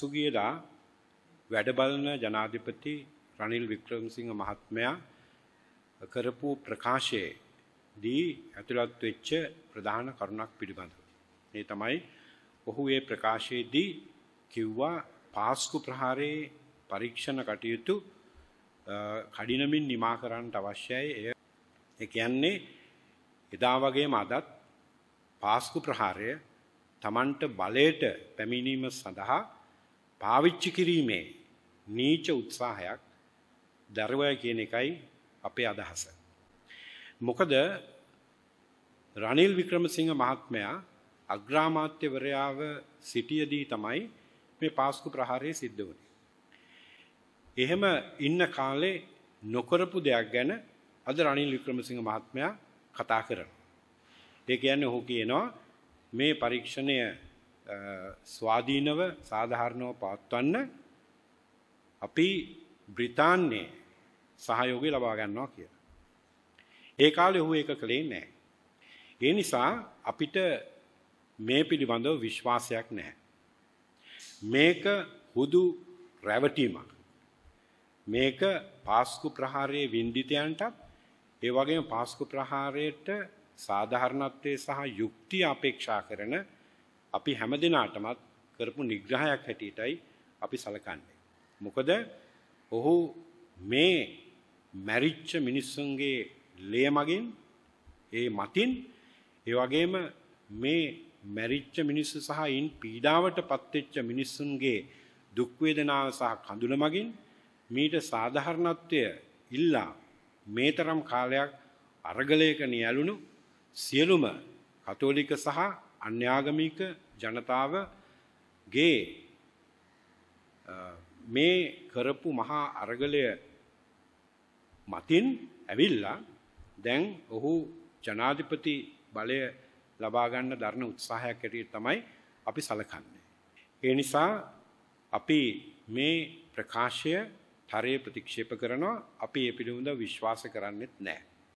සුගියලා වැඩ බලන ජනාධිපති රනිල් වික්‍රමසිංහ මහත්මයා කරපු ප්‍රකාශයේදී ඇතුළත් වෙච්ච ප්‍රධාන කරුණක් පිළිබඳව. මේ තමයි ඔහු ඒ ප්‍රකාශයේදී කිව්වා පාස්කු ප්‍රහාරයේ පරීක්ෂණ කටයුතු කඩිනමින් නිමා කරන්න අවශ්‍යයි. ඒ කියන්නේ එදා වගේම අදත් පාස්කු ප්‍රහාරය Tamanට බලයට පැමිණීම සඳහා පාවිච්චි කිරීමේ නීච උත්සාහයක් දරුවා කියන එකයි අපේ අදහස. මොකද රනිල් වික්‍රමසිංහ මහත්මයා අග්‍රාමාත්‍යවරයාව සිටියදී තමයි මේ පාස්කු ප්‍රහාරය සිද්ධ වුණේ. එහෙම ඉන්න කාලේ නොකරපු දෙයක් ගැන අද රනිල් වික්‍රමසිංහ මහත්මයා කතා කරනවා. ඒ කියන්නේ ඔහු කියනවා මේ පරීක්ෂණය ස්වාධීනව සාධාරණව පවත්වන්න අපි බ්‍රිතාන්‍යයේ සහයෝගය ලබා ගන්නවා කියලා. ඒ කාලේ ඔහු ඒක කළේ නැහැ. ඒ නිසා අපිට මේ පිළිබඳව විශ්වාසයක් නැහැ. මේක හුදු රැවටීමක්. මේක පාස්කු ප්‍රහාරයේ වින්දිතයන්ටත් ඒ වගේම පාස්කු ප්‍රහාරයට සාධාරණත්වයේ සහ යුක්තිය අපේක්ෂා කරන අපි හැම දිනාටමත් කරපු නිග්‍රහයක් හැටියටයි අපි සලකන්නේ. මොකද ඔහු මේ මැරිච්ච මිනිස්සුන්ගේ ලේ මගින් ඒ මතින් ඒ වගේම මේ මැරිච්ච මිනිස්සු සහ යින් පීඩාවට පත්වෙච්ච මිනිස්සුන්ගේ දුක් වේදනාව සහ කඳුල මගින් මීට සාධාරණත්වය ඉල්ලා මේ තරම් කාලයක් අරගලයක නියැලුණු සියලුම කතෝලික සහ අන්‍යාගමික ජනතාවගේ මේ කරපු මහා අරගලය මතින් ඇවිල්ලා දැන් ඔහු ජනාධිපති බලය ලබා ගන්න දරන උත්සාහයක් ඇටියට තමයි අපි සලකන්නේ. ඒ නිසා අපි මේ ප්‍රකාශය තරයේ ප්‍රතික්ෂේප කරනවා අපි ඒ පිළිබඳව විශ්වාස කරන්නෙත් නැහැ.